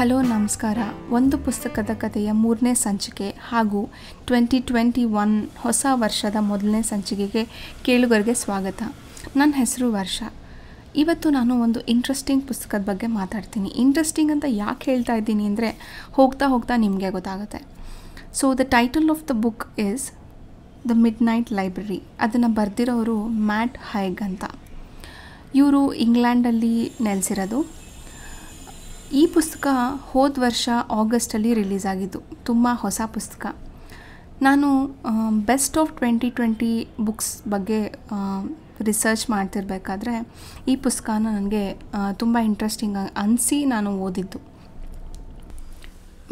hello ನಮಸ್ಕಾರ ಒಂದು ಪುಸ್ತಕದ ಕಥೆಯ ಮೂರನೇ ಸಂಚಿಕೆ ಹಾಗೂ ಟ್ವೆಂಟಿ ಟ್ವೆಂಟಿ ಒನ್ ಹೊಸ ವರ್ಷದ ಮೊದಲನೇ ಸಂಚಿಕೆಗೆ ಕೇಳುಗರಿಗೆ ಸ್ವಾಗತ ನನ್ನ ಹೆಸರು ವರ್ಷ ಇವತ್ತು ನಾನು ಒಂದು ಇಂಟ್ರೆಸ್ಟಿಂಗ್ ಪುಸ್ತಕದ ಬಗ್ಗೆ ಮಾತಾಡ್ತೀನಿ ಇಂಟ್ರೆಸ್ಟಿಂಗ್ ಅಂತ ಯಾಕೆ ಹೇಳ್ತಾ ಇದ್ದೀನಿ ಅಂದರೆ ಹೋಗ್ತಾ ಹೋಗ್ತಾ ನಿಮಗೆ ಗೊತ್ತಾಗುತ್ತೆ so the title of the book is the midnight ನೈಟ್ ಲೈಬ್ರರಿ ಅದನ್ನು ಬರೆದಿರೋರು ಮ್ಯಾಟ್ ಹೈಗ್ ಅಂತ ಇವರು ಇಂಗ್ಲೆಂಡಲ್ಲಿ ನೆಲೆಸಿರೋದು ಈ ಪುಸ್ತಕ ಹೋದ ವರ್ಷ ಆಗಸ್ಟಲ್ಲಿ ರಿಲೀಸ್ ಆಗಿದ್ದು ತುಂಬ ಹೊಸ ಪುಸ್ತಕ ನಾನು best of twenty twenty books ಬಗ್ಗೆ ರಿಸರ್ಚ್ ಮಾಡ್ತಿರ್ಬೇಕಾದ್ರೆ ಈ ಪುಸ್ತಕನ ನನಗೆ ತುಂಬ ಇಂಟ್ರೆಸ್ಟಿಂಗ್ ಅನಿಸಿ ನಾನು ಓದಿದ್ದು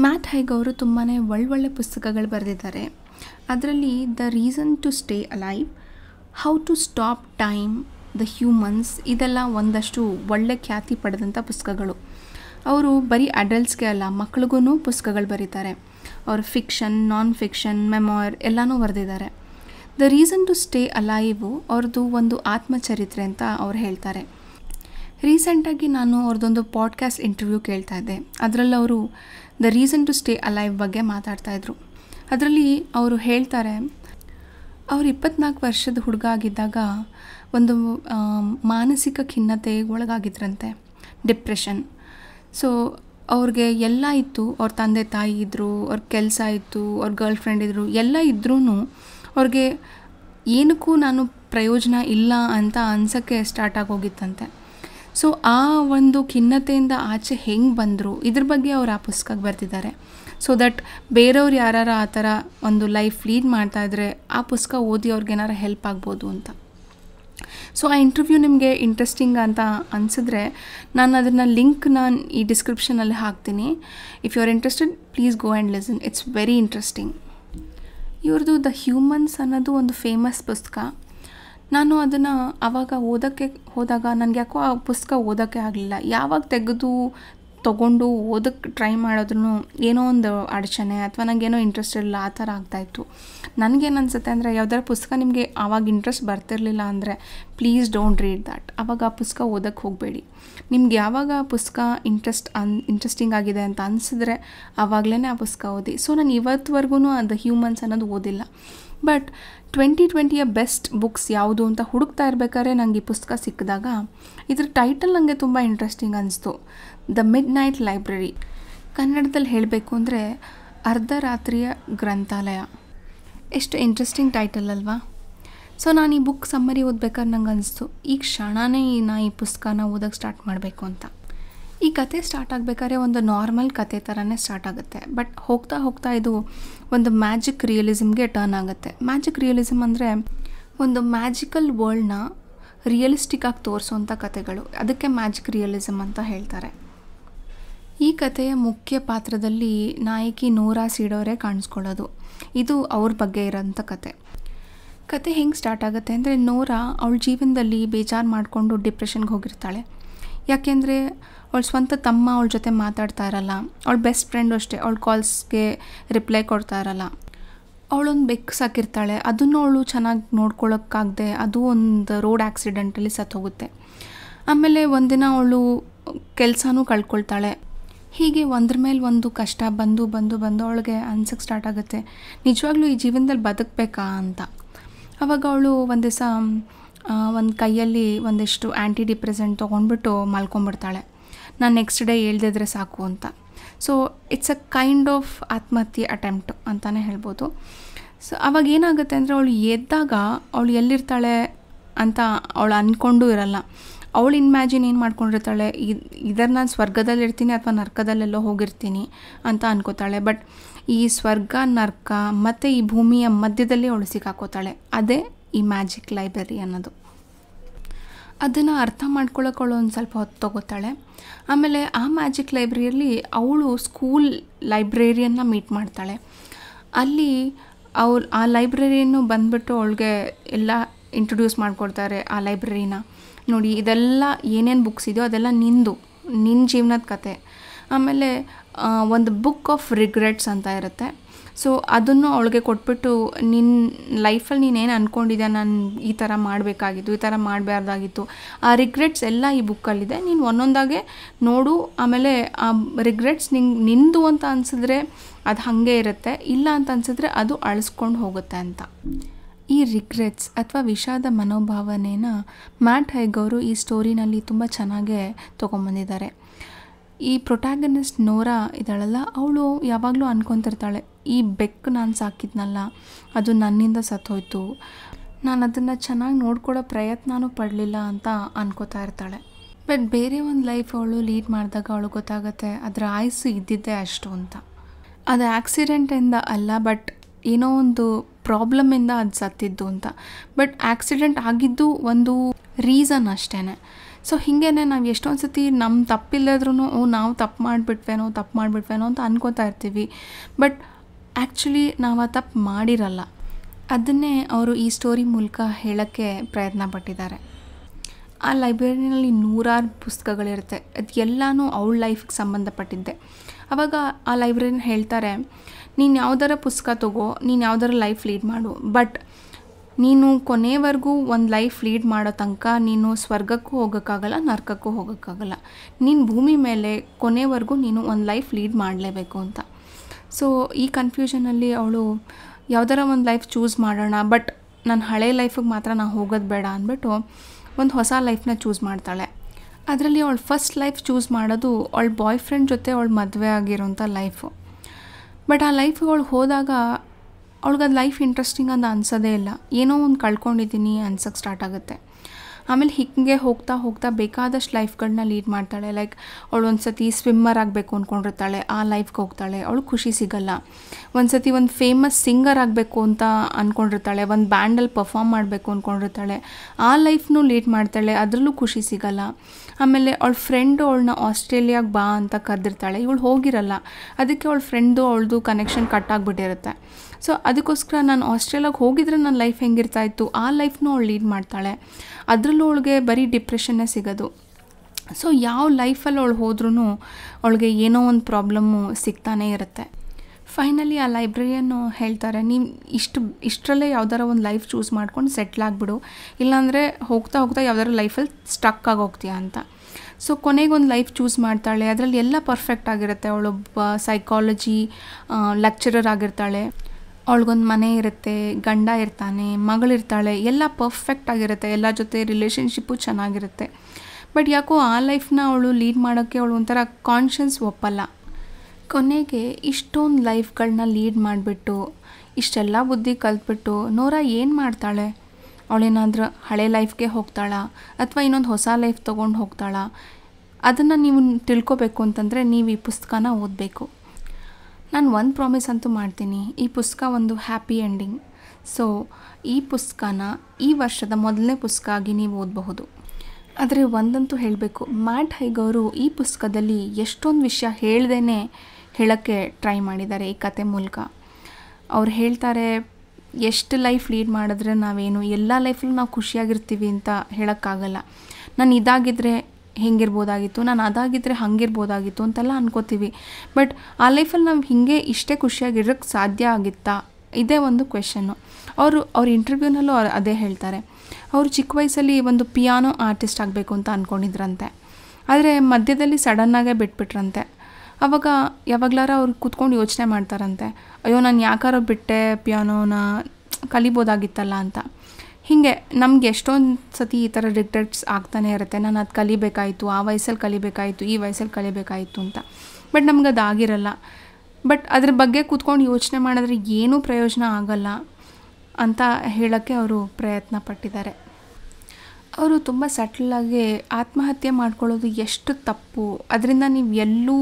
ಮ್ಯಾಟ್ ಹೈಗ್ ಅವರು ತುಂಬಾ ಒಳ್ಳೊಳ್ಳೆ ಪುಸ್ತಕಗಳು ಬರೆದಿದ್ದಾರೆ ಅದರಲ್ಲಿ the reason to stay alive how to stop time the humans ಇದೆಲ್ಲ ಒಂದಷ್ಟು ಒಳ್ಳೆ ಖ್ಯಾತಿ ಪಡೆದಂಥ ಪುಸ್ತಕಗಳು ಅವರು ಬರೀ ಅಡಲ್ಟ್ಸ್ಗೆ ಅಲ್ಲ ಮಕ್ಳಿಗೂ ಪುಸ್ತಕಗಳು ಬರೀತಾರೆ ಅವರು ಫಿಕ್ಷನ್ ನಾನ್ ಫಿಕ್ಷನ್ ಮೆಮೊರ್ ಎಲ್ಲನೂ ಬರೆದಿದ್ದಾರೆ the reason to stay alive ಅವ್ರದ್ದು ಒಂದು ಆತ್ಮಚರಿತ್ರೆ ಅಂತ ಅವ್ರು ಹೇಳ್ತಾರೆ ರೀಸೆಂಟಾಗಿ ನಾನು ಅವ್ರದ್ದೊಂದು ಪಾಡ್ಕಾಸ್ಟ್ ಇಂಟರ್ವ್ಯೂ ಕೇಳ್ತಾ ಇದ್ದೆ ಅದರಲ್ಲಿ ಅವರು the reason to stay alive ಬಗ್ಗೆ ಮಾತಾಡ್ತಾಯಿದ್ರು ಅದರಲ್ಲಿ ಅವರು ಹೇಳ್ತಾರೆ ಅವರು ಇಪ್ಪತ್ನಾಲ್ಕು ವರ್ಷದ ಹುಡುಗ ಆಗಿದ್ದಾಗ ಒಂದು ಮಾನಸಿಕ ಖಿನ್ನತೆಗೆ ಒಳಗಾಗಿದ್ರಂತೆ ಡಿಪ್ರೆಷನ್ ಸೊ ಅವ್ರಿಗೆ ಎಲ್ಲ ಇತ್ತು ಅವ್ರ ತಂದೆ ತಾಯಿ ಇದ್ದರು ಅವ್ರ ಕೆಲಸ ಇತ್ತು ಅವ್ರ ಗರ್ಲ್ ಫ್ರೆಂಡ್ ಇದ್ದರು ಎಲ್ಲ ಇದ್ರೂ ಅವ್ರಿಗೆ ಏನಕ್ಕೂ ನಾನು ಪ್ರಯೋಜನ ಇಲ್ಲ ಅಂತ ಅನ್ಸೋಕ್ಕೆ ಸ್ಟಾರ್ಟ್ ಆಗೋಗಿತ್ತಂತೆ ಸೊ ಆ ಒಂದು ಖಿನ್ನತೆಯಿಂದ ಆಚೆ ಹೆಂಗೆ ಬಂದರು ಇದ್ರ ಬಗ್ಗೆ ಅವ್ರು ಆ ಪುಸ್ತಕಕ್ಕೆ ಬರ್ತಿದ್ದಾರೆ ಸೊ ದಟ್ ಬೇರೆಯವ್ರು ಯಾರು ಆ ಥರ ಒಂದು ಲೈಫ್ ಲೀಡ್ ಮಾಡ್ತಾಯಿದ್ರೆ ಆ ಪುಸ್ತಕ ಓದಿ ಅವ್ರಿಗೆ ಏನಾರು ಹೆಲ್ಪ್ ಆಗ್ಬೋದು ಅಂತ ಸೊ ಆ ಇಂಟರ್ವ್ಯೂ ನಿಮಗೆ ಇಂಟ್ರೆಸ್ಟಿಂಗ್ ಅಂತ ಅನಿಸಿದ್ರೆ ನಾನು ಅದನ್ನು ಲಿಂಕ್ ನಾನು ಈ ಡಿಸ್ಕ್ರಿಪ್ಷನಲ್ಲಿ ಹಾಕ್ತೀನಿ if you are interested please go and listen it's very interesting ಇವ್ರದ್ದು ದ ಹ್ಯೂಮನ್ಸ್ ಅನ್ನೋದು ಒಂದು ಫೇಮಸ್ ಪುಸ್ತಕ ನಾನು ಅದನ್ನು ಆವಾಗ ಓದೋಕ್ಕೆ ಹೋದಾಗ ನನಗೆ ಯಾಕೋ ಆ ಪುಸ್ತಕ ಓದೋಕ್ಕೆ ಆಗಲಿಲ್ಲ ಯಾವಾಗ ತೆಗೆದು ತೊಗೊಂಡು ಓದಕ್ಕೆ ಟ್ರೈ ಮಾಡೋದ್ರೂ ಏನೋ ಒಂದು ಅಡಚಣೆ ಅಥವಾ ನನಗೇನೋ ಇಂಟ್ರೆಸ್ಟ್ ಇರಲಿಲ್ಲ ಆ ಥರ ಆಗ್ತಾಯಿತ್ತು ನನಗೇನು ಅನಿಸುತ್ತೆ ಅಂದರೆ ಯಾವ್ದಾದ್ರು ಪುಸ್ತಕ ನಿಮಗೆ ಆವಾಗ ಇಂಟ್ರೆಸ್ಟ್ ಬರ್ತಿರಲಿಲ್ಲ ಅಂದರೆ ಪ್ಲೀಸ್ ಡೋಂಟ್ ರೀಡ್ ದಟ್ ಆವಾಗ ಆ ಪುಸ್ತಕ ಓದಕ್ಕೆ ಹೋಗಬೇಡಿ ನಿಮ್ಗೆ ಯಾವಾಗ ಆ ಪುಸ್ತಕ ಇಂಟ್ರೆಸ್ಟ್ ಅನ್ ಇಂಟ್ರೆಸ್ಟಿಂಗ್ ಆಗಿದೆ ಅಂತ ಅನಿಸಿದ್ರೆ ಆವಾಗಲೇ ಆ ಪುಸ್ತಕ ಓದಿ ಸೊ ನಾನು ಇವತ್ತುವರೆಗೂ ಅದು ಹ್ಯೂಮನ್ಸ್ ಅನ್ನೋದು ಓದಿಲ್ಲ ಬಟ್ ಟ್ವೆಂಟಿ ಟ್ವೆಂಟಿಯ ಬೆಸ್ಟ್ ಬುಕ್ಸ್ ಯಾವುದು ಅಂತ ಹುಡುಕ್ತಾ ಇರಬೇಕಾದ್ರೆ ನನಗೆ ಈ ಪುಸ್ತಕ ಸಿಕ್ಕಿದಾಗ ಇದರ ಟೈಟಲ್ ನನಗೆ ತುಂಬ ಇಂಟ್ರೆಸ್ಟಿಂಗ್ ಅನಿಸ್ತು ದ ಮಿಡ್ ನೈಟ್ ಲೈಬ್ರರಿ ಕನ್ನಡದಲ್ಲಿ ಹೇಳಬೇಕು ಅಂದರೆ ಅರ್ಧರಾತ್ರಿಯ ಗ್ರಂಥಾಲಯ ಎಷ್ಟು ಇಂಟ್ರೆಸ್ಟಿಂಗ್ ಟೈಟಲ್ ಅಲ್ವಾ ಸೊ ನಾನು ಈ ಬುಕ್ ಸಮ್ಮರಿ ಓದ್ಬೇಕಾದ್ರೆ ನಂಗೆ ಅನಿಸ್ತು ಈ ಕ್ಷಣನೇ ನಾ ಈ ಪುಸ್ತಕನ ಓದೋಕ್ಕೆ ಸ್ಟಾರ್ಟ್ ಮಾಡಬೇಕು ಅಂತ ಈ ಕತೆ ಸ್ಟಾರ್ಟ್ ಆಗಬೇಕಾದ್ರೆ ಒಂದು ನಾರ್ಮಲ್ ಕತೆ ಥರನೇ ಸ್ಟಾರ್ಟ್ ಆಗುತ್ತೆ ಬಟ್ ಹೋಗ್ತಾ ಹೋಗ್ತಾ ಇದು ಒಂದು ಮ್ಯಾಜಿಕ್ ರಿಯಲಿಸಮ್ಗೆ ಟರ್ನ್ ಆಗುತ್ತೆ ಮ್ಯಾಜಿಕ್ ರಿಯಲಿಸಮ್ ಅಂದರೆ ಒಂದು ಮ್ಯಾಜಿಕಲ್ ವರ್ಲ್ಡ್ನ ರಿಯಲಿಸ್ಟಿಕ್ಕಾಗಿ ತೋರಿಸುವಂಥ ಕತೆಗಳು ಅದಕ್ಕೆ ಮ್ಯಾಜಿಕ್ ರಿಯಲಿಸಮ್ ಅಂತ ಹೇಳ್ತಾರೆ ಈ ಕಥೆಯ ಮುಖ್ಯ ಪಾತ್ರದಲ್ಲಿ ನಾಯಕಿ ನೋರಾ ಸೀಡೋರೇ ಕಾಣಿಸ್ಕೊಳ್ಳೋದು ಇದು ಅವ್ರ ಬಗ್ಗೆ ಇರೋಂಥ ಕತೆ ಕತೆ ಹೆಂಗೆ ಸ್ಟಾರ್ಟ್ ಆಗುತ್ತೆ ಅಂದರೆ ನೋರಾ ಅವಳ ಜೀವನದಲ್ಲಿ ಬೇಜಾರು ಮಾಡಿಕೊಂಡು ಡಿಪ್ರೆಷನ್ಗೆ ಹೋಗಿರ್ತಾಳೆ ಯಾಕೆಂದರೆ ಅವಳ ಸ್ವಂತ ತಮ್ಮ ಅವಳ ಜೊತೆ ಮಾತಾಡ್ತಾ ಇರಲ್ಲ ಅವಳ ಬೆಸ್ಟ್ ಫ್ರೆಂಡು ಅಷ್ಟೇ ಅವಳ ಕಾಲ್ಸ್ಗೆ ರಿಪ್ಲೈ ಕೊಡ್ತಾ ಇರಲ್ಲ ಅವಳೊಂದು ಬೆಕ್ಕು ಸಾಕಿರ್ತಾಳೆ ಅದನ್ನು ಅವಳು ಚೆನ್ನಾಗಿ ನೋಡ್ಕೊಳ್ಳೋಕ್ಕಾಗದೆ ಅದು ಒಂದು ರೋಡ್ ಆ್ಯಕ್ಸಿಡೆಂಟಲ್ಲಿ ಸತ್ತೋಗುತ್ತೆ ಆಮೇಲೆ ಒಂದಿನ ಅವಳು ಕೆಲಸನೂ ಕಳ್ಕೊಳ್ತಾಳೆ ಹೀಗೆ ಒಂದ್ರ ಮೇಲೆ ಒಂದು ಕಷ್ಟ ಬಂದು ಬಂದು ಬಂದು ಅವಳಿಗೆ ಅನ್ಸಕ್ಕೆ ಸ್ಟಾರ್ಟ್ ಆಗುತ್ತೆ ನಿಜವಾಗ್ಲೂ ಈ ಜೀವನದಲ್ಲಿ ಬದುಕಬೇಕಾ ಅಂತ ಅವಾಗ ಅವಳು ಒಂದು ದಿವಸ ಒಂದು ಕೈಯಲ್ಲಿ ಒಂದಿಷ್ಟು ಆ್ಯಂಟಿ ಡಿಪ್ರೆಸೆಂಟ್ ತೊಗೊಂಡ್ಬಿಟ್ಟು ಮಲ್ಕೊಂಡ್ಬಿಡ್ತಾಳೆ ನಾನು ನೆಕ್ಸ್ಟ್ ಡೇ ಹೇಳ್ದಿದ್ರೆ ಸಾಕು ಅಂತ so it's a kind of ಆತ್ಮಹತ್ಯೆ ಅಟೆಂಪ್ಟ್ ಅಂತಲೇ ಹೇಳ್ಬೋದು ಸೊ ಅವಾಗ ಏನಾಗುತ್ತೆ ಅಂದರೆ ಅವಳು ಎದ್ದಾಗ ಅವಳು ಎಲ್ಲಿರ್ತಾಳೆ ಅಂತ ಅವಳು ಅಂದ್ಕೊಂಡು ಇರಲ್ಲ ಅವಳು ಇಮ್ಯಾಜಿನ್ ಏನು ಮಾಡ್ಕೊಂಡಿರ್ತಾಳೆ ಇದು ಇದರ ನಾನು ಸ್ವರ್ಗದಲ್ಲಿರ್ತೀನಿ ಅಥವಾ ನರ್ಕದಲ್ಲೆಲ್ಲೋ ಹೋಗಿರ್ತೀನಿ ಅಂತ ಅನ್ಕೋತಾಳೆ ಬಟ್ ಈ ಸ್ವರ್ಗ ನರ್ಕ ಮತ್ತು ಈ ಭೂಮಿಯ ಮಧ್ಯದಲ್ಲಿ ಅವಳು ಸಿಕ್ಕಾಕೋತಾಳೆ ಅದೇ ಈ ಮ್ಯಾಜಿಕ್ ಲೈಬ್ರರಿ ಅನ್ನೋದು ಅದನ್ನು ಅರ್ಥ ಮಾಡ್ಕೊಳ್ಳೋಕೆ ಅವಳು ಒಂದು ಸ್ವಲ್ಪ ಹೊತ್ತು ತೊಗೋತಾಳೆ ಆಮೇಲೆ ಆ ಮ್ಯಾಜಿಕ್ ಲೈಬ್ರರಿಯಲ್ಲಿ ಅವಳು ಸ್ಕೂಲ್ ಲೈಬ್ರರಿಯನ್ನು ಮೀಟ್ ಮಾಡ್ತಾಳೆ ಅಲ್ಲಿ ಅವ್ರು ಆ ಲೈಬ್ರರಿಯನ್ನು ಬಂದುಬಿಟ್ಟು ಅವಳಿಗೆ ಎಲ್ಲ ಇಂಟ್ರೊಡ್ಯೂಸ್ ಮಾಡಿಕೊಡ್ತಾರೆ ಆ ಲೈಬ್ರರಿನ ನೋಡಿ ಇದೆಲ್ಲ ಏನೇನು ಬುಕ್ಸ್ ಇದೆಯೋ ಅದೆಲ್ಲ ನಿಂದು ನಿನ್ನ ಜೀವನದ ಕತೆ ಆಮೇಲೆ ಒಂದು ಬುಕ್ ಆಫ್ ರಿಗ್ರೆಟ್ಸ್ ಅಂತ ಇರುತ್ತೆ ಸೊ ಅದನ್ನು ಅವಳಿಗೆ ಕೊಟ್ಬಿಟ್ಟು ನಿನ್ನ ಲೈಫಲ್ಲಿ ನೀನೇನು ಅಂದ್ಕೊಂಡಿದ್ದೆ ನಾನು ಈ ಥರ ಮಾಡಬೇಕಾಗಿತ್ತು ಈ ಥರ ಮಾಡಬಾರ್ದಾಗಿತ್ತು ಆ ರಿಗ್ರೆಟ್ಸ್ ಎಲ್ಲ ಈ ಬುಕ್ಕಲ್ಲಿದೆ ನೀನು ಒಂದೊಂದಾಗೆ ನೋಡು ಆಮೇಲೆ ಆ ರಿಗ್ರೆಟ್ಸ್ ನಿಂಗೆ ನಿಂದು ಅಂತ ಅನಿಸಿದ್ರೆ ಅದು ಹಾಗೆ ಇರುತ್ತೆ ಇಲ್ಲ ಅಂತ ಅನಿಸಿದ್ರೆ ಅದು ಅಳಿಸ್ಕೊಂಡು ಹೋಗುತ್ತೆ ಅಂತ ಈ ರಿಗ್ರೆಟ್ಸ್ ಅಥವಾ ವಿಷಾದ ಮನೋಭಾವನೆನ ಮ್ಯಾಟ್ ಹೈಗ್ ಅವರು ಈ ಸ್ಟೋರಿನಲ್ಲಿ ತುಂಬ ಚೆನ್ನಾಗೆ ತೊಗೊಂಬಂದಿದ್ದಾರೆ ಈ ಪ್ರೊಟ್ಯಾಗನಿಸ್ಟ್ ನೋರಾ ಇದ್ದಾಳಲ್ಲ ಅವಳು ಯಾವಾಗಲೂ ಅನ್ಕೊತಿರ್ತಾಳೆ ಈ ಬೆಕ್ಕು ನಾನು ಸಾಕಿದ್ನಲ್ಲ ಅದು ನನ್ನಿಂದ ಸತ್ತೋಯ್ತು ನಾನು ಅದನ್ನು ಚೆನ್ನಾಗಿ ನೋಡ್ಕೊಳ್ಳೋ ಪ್ರಯತ್ನವೂ ಪಡಲಿಲ್ಲ ಅಂತ ಅನ್ಕೋತಾ ಇರ್ತಾಳೆ ಬಟ್ ಬೇರೆ ಒಂದು ಲೈಫ್ ಅವಳು ಲೀಡ್ ಮಾಡಿದಾಗ ಅವಳು ಗೊತ್ತಾಗುತ್ತೆ ಅದರ ಆಯಸ್ಸು ಇದ್ದಿದ್ದೆ ಅಷ್ಟು ಅಂತ ಅದು ಆ್ಯಕ್ಸಿಡೆಂಟಿಂದ ಅಲ್ಲ ಬಟ್ ಏನೋ ಒಂದು ಪ್ರಾಬ್ಲಮಿಂದ ಅದು ಸತ್ತಿದ್ದು ಅಂತ ಬಟ್ ಆ್ಯಕ್ಸಿಡೆಂಟ್ ಆಗಿದ್ದು ಒಂದು ರೀಸನ್ ಅಷ್ಟೇ ಸೊ ಹೀಗೇ ನಾವು ಎಷ್ಟೊಂದು ಸತಿ ನಮ್ಮ ತಪ್ಪಿಲ್ಲದ್ರೂ ನಾವು ತಪ್ಪು ಮಾಡಿಬಿಟ್ವೇನೋ ತಪ್ಪು ಮಾಡಿಬಿಟ್ವೇನೋ ಅಂತ ಅನ್ಕೋತಾ ಇರ್ತೀವಿ ಬಟ್ ಆ್ಯಕ್ಚುಲಿ ನಾವು ಆ ತಪ್ಪು ಮಾಡಿರಲ್ಲ ಅದನ್ನೇ ಅವರು ಈ ಸ್ಟೋರಿ ಮೂಲಕ ಹೇಳೋಕ್ಕೆ ಪ್ರಯತ್ನ ಪಟ್ಟಿದ್ದಾರೆ ಆ ಲೈಬ್ರರಿನಲ್ಲಿ ನೂರಾರು ಪುಸ್ತಕಗಳಿರುತ್ತೆ ಎಲ್ಲನೂ ಅವಳ ಲೈಫ್ಗೆ ಸಂಬಂಧಪಟ್ಟಿದ್ದೆ ಆವಾಗ ಆ ಲೈಬ್ರರಿನ ಹೇಳ್ತಾರೆ ನೀನು ಯಾವ್ದಾರ ಪುಸ್ತಕ ತಗೋ ನೀನು ಯಾವ್ದಾರ ಲೈಫ್ ಲೀಡ್ ಮಾಡು ಬಟ್ ನೀನು ಕೊನೆವರೆಗೂ ಒಂದು ಲೈಫ್ ಲೀಡ್ ಮಾಡೋ ತನಕ ನೀನು ಸ್ವರ್ಗಕ್ಕೂ ಹೋಗೋಕ್ಕಾಗಲ್ಲ ನರ್ಕಕ್ಕೂ ಹೋಗೋಕ್ಕಾಗಲ್ಲ ನೀನು ಭೂಮಿ ಮೇಲೆ ಕೊನೆವರೆಗೂ ನೀನು ಒಂದು ಲೈಫ್ ಲೀಡ್ ಮಾಡಲೇಬೇಕು ಅಂತ ಸೊ ಈ ಕನ್ಫ್ಯೂಷನಲ್ಲಿ ಅವಳು ಯಾವ್ದಾರ ಒಂದು ಲೈಫ್ ಚೂಸ್ ಮಾಡೋಣ ಬಟ್ ನನ್ನ ಹಳೆ ಲೈಫಿಗೆ ಮಾತ್ರ ನಾನು ಹೋಗೋದು ಬೇಡ ಅಂದ್ಬಿಟ್ಟು ಒಂದು ಹೊಸ ಲೈಫ್ನ ಚೂಸ್ ಮಾಡ್ತಾಳೆ ಅದರಲ್ಲಿ ಅವಳು ಫಸ್ಟ್ ಲೈಫ್ ಚೂಸ್ ಮಾಡೋದು ಅವಳ ಬಾಯ್ ಫ್ರೆಂಡ್ ಜೊತೆ ಅವಳು ಮದುವೆ ಆಗಿರೋಂಥ ಲೈಫು ಬಟ್ ಆ ಲೈಫ್ ಅವಳು ಹೋದಾಗ ಅವಳಿಗೆ ಅದು ಲೈಫ್ ಇಂಟ್ರೆಸ್ಟಿಂಗ್ ಅಂತ ಅನ್ಸೋದೇ ಇಲ್ಲ ಏನೋ ಒಂದು ಕಳ್ಕೊಂಡಿದ್ದೀನಿ ಅನ್ಸೋಕ್ಕೆ ಸ್ಟಾರ್ಟ್ ಆಗುತ್ತೆ ಆಮೇಲೆ ಹೀಗೆ ಹೋಗ್ತಾ ಹೋಗ್ತಾ ಬೇಕಾದಷ್ಟು ಲೈಫ್ಗಳನ್ನ ಲೀಡ್ ಮಾಡ್ತಾಳೆ ಲೈಕ್ ಅವಳು ಒಂದು ಸತಿ ಸ್ವಿಮ್ಮರ್ ಆಗಬೇಕು ಅಂದ್ಕೊಂಡಿರ್ತಾಳೆ ಆ ಲೈಫ್ಗೆ ಹೋಗ್ತಾಳೆ ಅವಳು ಖುಷಿ ಸಿಗಲ್ಲ ಒಂದು ಸತಿ ಒಂದು ಫೇಮಸ್ ಸಿಂಗರ್ ಆಗಬೇಕು ಅಂತ ಅಂದ್ಕೊಂಡಿರ್ತಾಳೆ ಒಂದು ಬ್ಯಾಂಡಲ್ಲಿ ಪರ್ಫಾಮ್ ಮಾಡಬೇಕು ಅಂದ್ಕೊಂಡಿರ್ತಾಳೆ ಆ ಲೈಫ್ನೂ ಲೀಡ್ ಮಾಡ್ತಾಳೆ ಅದರಲ್ಲೂ ಖುಷಿ ಸಿಗಲ್ಲ ಆಮೇಲೆ ಅವಳ ಫ್ರೆಂಡು ಅವಳನ್ನ ಆಸ್ಟ್ರೇಲಿಯಾಗೆ ಬಾ ಅಂತ ಕರೆದಿರ್ತಾಳೆ ಇವಳು ಹೋಗಿರಲ್ಲ ಅದಕ್ಕೆ ಅವಳ ಫ್ರೆಂಡು ಅವಳದು ಕನೆಕ್ಷನ್ ಕಟ್ ಆಗಿಬಿಟ್ಟಿರುತ್ತೆ ಸೊ ಅದಕ್ಕೋಸ್ಕರ ನಾನು ಆಸ್ಟ್ರೇಲಿಯಾಗೆ ಹೋಗಿದ್ರೆ ನನ್ನ ಲೈಫ್ ಹೆಂಗಿರ್ತಾ ಇತ್ತು ಆ ಲೈಫ್ನೂ ಅವಳು ಲೀಡ್ ಮಾಡ್ತಾಳೆ ಅದರಲ್ಲೂ ಅವಳಿಗೆ ಬರೀ ಡಿಪ್ರೆಷನ್ನೇ ಸಿಗೋದು ಸೊ ಯಾವ ಲೈಫಲ್ಲಿ ಅವಳು ಹೋದ್ರೂ ಅವಳಿಗೆ ಏನೋ ಒಂದು ಪ್ರಾಬ್ಲಮ್ಮು ಸಿಗ್ತಾನೇ ಇರುತ್ತೆ ಫೈನಲಿ ಆ ಲೈಬ್ರರಿಯನ್ನು ಹೇಳ್ತಾರೆ ನೀವು ಇಷ್ಟು ಇಷ್ಟರಲ್ಲೇ ಯಾವ್ದಾರ ಒಂದು ಲೈಫ್ ಚೂಸ್ ಮಾಡ್ಕೊಂಡು ಸೆಟ್ಲ್ ಆಗಿಬಿಡು ಇಲ್ಲಾಂದರೆ ಹೋಗ್ತಾ ಹೋಗ್ತಾ ಯಾವ್ದಾರ ಲೈಫಲ್ಲಿ ಸ್ಟಕ್ ಆಗಿ ಹೋಗ್ತೀಯ ಅಂತ ಸೊ ಕೊನೆಗೊಂದು ಲೈಫ್ ಚೂಸ್ ಮಾಡ್ತಾಳೆ ಅದರಲ್ಲಿ ಎಲ್ಲ ಪರ್ಫೆಕ್ಟ್ ಆಗಿರುತ್ತೆ ಅವಳೊಬ್ಬ ಸೈಕಾಲಜಿ ಲೆಕ್ಚರರ್ ಆಗಿರ್ತಾಳೆ ಅವಳಿಗೊಂದು ಮನೆ ಇರುತ್ತೆ ಗಂಡ ಇರ್ತಾನೆ ಮಗಳಿರ್ತಾಳೆ ಎಲ್ಲ ಪರ್ಫೆಕ್ಟ್ ಆಗಿರುತ್ತೆ ಎಲ್ಲ ಜೊತೆ ರಿಲೇಷನ್ಶಿಪ್ಪು ಚೆನ್ನಾಗಿರುತ್ತೆ ಬಟ್ ಯಾಕೋ ಆ ಲೈಫ್ನ ಅವಳು ಲೀಡ್ ಮಾಡೋಕ್ಕೆ ಅವಳು ಒಂಥರ ಕಾನ್ಷಿಯನ್ಸ್ ಒಪ್ಪಲ್ಲ ಕೊನೆಗೆ ಇಷ್ಟೊಂದು ಲೈಫ್ಗಳನ್ನ ಲೀಡ್ ಮಾಡಿಬಿಟ್ಟು ಇಷ್ಟೆಲ್ಲ ಬುದ್ಧಿ ಕಲ್ತ್ಬಿಟ್ಟು ನೋರ ಏನು ಮಾಡ್ತಾಳೆ ಅವಳೇನಾದ್ರೂ ಹಳೆ ಲೈಫ್ಗೆ ಹೋಗ್ತಾಳಾ ಅಥವಾ ಇನ್ನೊಂದು ಹೊಸ ಲೈಫ್ ತೊಗೊಂಡು ಹೋಗ್ತಾಳ ಅದನ್ನು ನೀವು ತಿಳ್ಕೊಬೇಕು ಅಂತಂದರೆ ನೀವು ಈ ಪುಸ್ತಕನ ಓದಬೇಕು ನಾನು ಒಂದು ಪ್ರಾಮಿಸ್ ಅಂತೂ ಮಾಡ್ತೀನಿ ಈ ಪುಸ್ತಕ ಒಂದು ಹ್ಯಾಪಿ ಎಂಡಿಂಗ್ ಸೊ ಈ ಪುಸ್ತಕನ ಈ ವರ್ಷದ ಮೊದಲನೇ ಪುಸ್ತಕ ಆಗಿ ನೀವು ಓದಬಹುದು ಆದರೆ ಒಂದಂತೂ ಹೇಳಬೇಕು ಮ್ಯಾಟ್ ಹೈಗ್ ಅವರು ಈ ಪುಸ್ತಕದಲ್ಲಿ ಎಷ್ಟೊಂದು ವಿಷಯ ಹೇಳ್ದೇ ಹೇಳೋಕ್ಕೆ ಟ್ರೈ ಮಾಡಿದ್ದಾರೆ ಈ ಕತೆ ಮೂಲಕ ಅವ್ರು ಹೇಳ್ತಾರೆ ಎಷ್ಟು ಲೈಫ್ ಲೀಡ್ ಮಾಡಿದ್ರೆ ನಾವೇನು ಎಲ್ಲ ಲೈಫಲ್ಲೂ ನಾವು ಖುಷಿಯಾಗಿರ್ತೀವಿ ಅಂತ ಹೇಳೋಕ್ಕಾಗಲ್ಲ ನಾನು ಇದಾಗಿದ್ದರೆ ಹೆಂಗಿರ್ಬೋದಾಗಿತ್ತು ನಾನು ಅದಾಗಿದ್ದರೆ ಹಂಗಿರ್ಬೋದಾಗಿತ್ತು ಅಂತೆಲ್ಲ ಅನ್ಕೋತೀವಿ ಬಟ್ ಆ ಲೈಫಲ್ಲಿ ನಾವು ಹೀಗೆ ಇಷ್ಟೇ ಖುಷಿಯಾಗಿರೋಕ್ಕೆ ಸಾಧ್ಯ ಆಗಿತ್ತಾ ಇದೇ ಒಂದು ಕ್ವೆಶನ್ನು ಅವರು ಅವ್ರ ಇಂಟರ್ವ್ಯೂನಲ್ಲೂ ಅವ್ರು ಅದೇ ಹೇಳ್ತಾರೆ ಅವರು ಚಿಕ್ಕ ವಯಸ್ಸಲ್ಲಿ ಒಂದು ಪಿಯಾನೋ ಆರ್ಟಿಸ್ಟ್ ಆಗಬೇಕು ಅಂತ ಅಂದ್ಕೊಂಡಿದ್ರಂತೆ ಆದರೆ ಮಧ್ಯದಲ್ಲಿ ಸಡನ್ನಾಗೇ ಬಿಟ್ಬಿಟ್ರಂತೆ ಅವಾಗ ಯಾವಾಗ್ಲಾರ ಅವ್ರು ಕೂತ್ಕೊಂಡು ಯೋಚನೆ ಮಾಡ್ತಾರಂತೆ ಅಯ್ಯೋ ನಾನು ಯಾಕಾರೋ ಬಿಟ್ಟೆ ಪಿಯಾನೋನ ಕಲಿಬೋದಾಗಿತ್ತಲ್ಲ ಅಂತ ಹೀಗೆ ನಮ್ಗೆ ಎಷ್ಟೊಂದು ಸತಿ ಈ ಥರ ರಿಗ್ರೆಟ್ಸ್ ಆಗ್ತಾನೆ ಇರುತ್ತೆ ನಾನು ಅದು ಕಲಿಬೇಕಾಯಿತು ಆ ವಯಸ್ಸಲ್ಲಿ ಕಲಿಬೇಕಾಯಿತು ಈ ವಯಸ್ಸಲ್ಲಿ ಕಲಿಬೇಕಾಯಿತು ಅಂತ ಬಟ್ ನಮ್ಗೆ ಅದಾಗಿರಲ್ಲ ಬಟ್ ಅದ್ರ ಬಗ್ಗೆ ಕೂತ್ಕೊಂಡು ಯೋಚನೆ ಮಾಡಿದ್ರೆ ಏನೂ ಪ್ರಯೋಜನ ಆಗಲ್ಲ ಅಂತ ಹೇಳೋಕ್ಕೆ ಅವರು ಪ್ರಯತ್ನ ಪಟ್ಟಿದ್ದಾರೆ ಅವರು ತುಂಬ ಸಟ್ಲಾಗಿ ಆತ್ಮಹತ್ಯೆ ಮಾಡ್ಕೊಳ್ಳೋದು ಎಷ್ಟು ತಪ್ಪು ಅದರಿಂದ ನೀವು ಎಲ್ಲೂ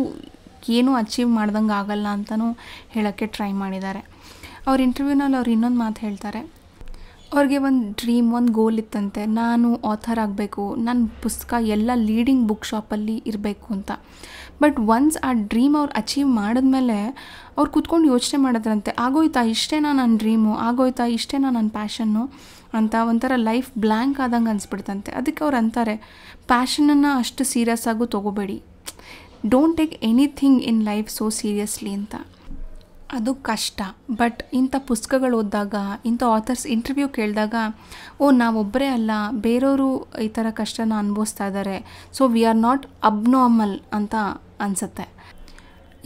ಏನೂ ಅಚೀವ್ ಮಾಡ್ದಂಗೆ ಆಗಲ್ಲ ಅಂತಲೂ ಹೇಳೋಕ್ಕೆ ಟ್ರೈ ಮಾಡಿದ್ದಾರೆ ಅವ್ರ ಇಂಟರ್ವ್ಯೂನಲ್ಲಿ ಅವ್ರು ಇನ್ನೊಂದು ಮಾತು ಹೇಳ್ತಾರೆ ಅವ್ರಿಗೆ ಒಂದು ಡ್ರೀಮ್ ಒಂದು ಗೋಲ್ ಇತ್ತಂತೆ ನಾನು ಆಥರ್ ಆಗಬೇಕು ನನ್ನ ಪುಸ್ತಕ ಎಲ್ಲ ಲೀಡಿಂಗ್ ಬುಕ್ ಶಾಪಲ್ಲಿ ಇರಬೇಕು ಅಂತ ಬಟ್ ಒನ್ಸ್ ಆ ಡ್ರೀಮ್ ಅವ್ರು ಅಚೀವ್ ಮಾಡಿದ್ಮೇಲೆ ಅವ್ರು ಕೂತ್ಕೊಂಡು ಯೋಚನೆ ಮಾಡಿದ್ರಂತೆ ಆಗೋಯ್ತಾ ಇಷ್ಟೇನಾ ನನ್ನ ಡ್ರೀಮು ಆಗೋಯ್ತಾ ಇಷ್ಟೇನಾ ನನ್ನ ಪ್ಯಾಷನ್ನು ಅಂತ ಒಂಥರ ಲೈಫ್ ಬ್ಲ್ಯಾಂಕ್ ಆದಂಗೆ ಅನಿಸ್ಬಿಡ್ತಂತೆ ಅದಕ್ಕೆ ಅವ್ರು ಅಂತಾರೆ ಪ್ಯಾಷನನ್ನು ಅಷ್ಟು ಸೀರಿಯಸ್ ಆಗೂ ತೊಗೋಬೇಡಿ don't take anything in life so seriously ಅಂತ ಅದು ಕಷ್ಟ ಬಟ್ ಇಂಥ ಪುಸ್ತಕಗಳು ಓದಿದಾಗ ಇಂಥ ಆಥರ್ಸ್ ಇಂಟರ್ವ್ಯೂ ಕೇಳಿದಾಗ ಓ ನಾವೊಬ್ಬರೇ ಅಲ್ಲ ಬೇರೆಯವರು ಈ ಥರ ಕಷ್ಟನ ಅನುಭವಿಸ್ತಾ ಇದ್ದಾರೆ so we are not abnormal ಅಂತ ಅನಿಸುತ್ತೆ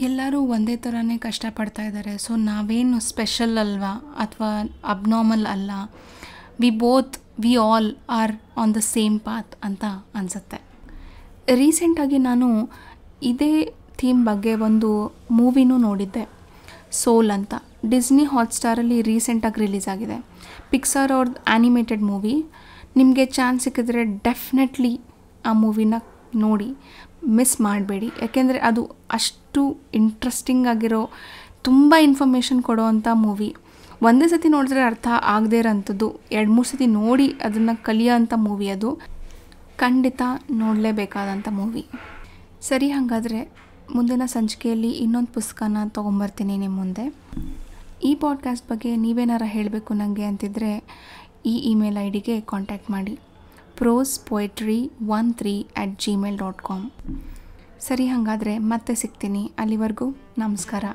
ಎಲ್ಲರೂ ಒಂದೇ ಥರನೇ ಕಷ್ಟಪಡ್ತಾ ಇದ್ದಾರೆ ಸೊ ನಾವೇನು ಸ್ಪೆಷಲ್ ಅಲ್ವಾ ಅಥವಾ ಅಬ್ನಾರ್ಮಲ್ ಅಲ್ಲ we both we all are on the same path ಅಂತ ಅನಿಸುತ್ತೆ ರೀಸೆಂಟಾಗಿ ನಾನು ಇದೇ ಥೀಮ್ ಬಗ್ಗೆ ಒಂದು ಮೂವಿನೂ ನೋಡಿದ್ದೆ ಸೋಲ್ ಅಂತ ಡಿಸ್ನಿ ಹಾಟ್ಸ್ಟಾರಲ್ಲಿ ರೀಸೆಂಟಾಗಿ ರಿಲೀಸ್ ಆಗಿದೆ ಪಿಕ್ಸರ್ ಅವ್ರದ್ದು ಆ್ಯನಿಮೇಟೆಡ್ ಮೂವಿ ನಿಮಗೆ ಚಾನ್ಸ್ ಸಿಕ್ಕಿದ್ರೆ ಡೆಫಿನೆಟ್ಲಿ ಆ ಮೂವಿನ ನೋಡಿ ಮಿಸ್ ಮಾಡಬೇಡಿ ಯಾಕೆಂದರೆ ಅದು ಅಷ್ಟು ಇಂಟ್ರೆಸ್ಟಿಂಗ್ ಆಗಿರೋ ತುಂಬ ಇನ್ಫಾರ್ಮೇಷನ್ ಅಂಥ ಮೂವಿ ಒಂದೇ ಸತಿ ನೋಡಿದ್ರೆ ಅರ್ಥ ಆಗದೇ ಇರೋಂಥದ್ದು ಎರಡು ಮೂರು ಸತಿ ನೋಡಿ ಅದನ್ನು ಕಲಿಯೋ ಅಂಥ ಮೂವಿ ಅದು ಖಂಡಿತ ನೋಡಲೇಬೇಕಾದಂಥ ಮೂವಿ ಸರಿ ಹಾಗಾದರೆ ಮುಂದಿನ ಸಂಚಿಕೆಯಲ್ಲಿ ಇನ್ನೊಂದು ಪುಸ್ತಕನ ತೊಗೊಂಬರ್ತೀನಿ ನಿಮ್ಮ ಮುಂದೆ ಈ ಪಾಡ್ಕಾಸ್ಟ್ ಬಗ್ಗೆ ನೀವೇನಾರ ಹೇಳಬೇಕು ನನಗೆ ಅಂತಿದ್ರೆ ಈ ಇಮೇಲ್ ಐ ಡಿಗೆ ಕಾಂಟ್ಯಾಕ್ಟ್ ಮಾಡಿ prose poetry one three at Gmail dot com ಸರಿ ಹಾಗಾದರೆ ಮತ್ತೆ ಸಿಗ್ತೀನಿ ಅಲ್ಲಿವರೆಗೂ ನಮಸ್ಕಾರ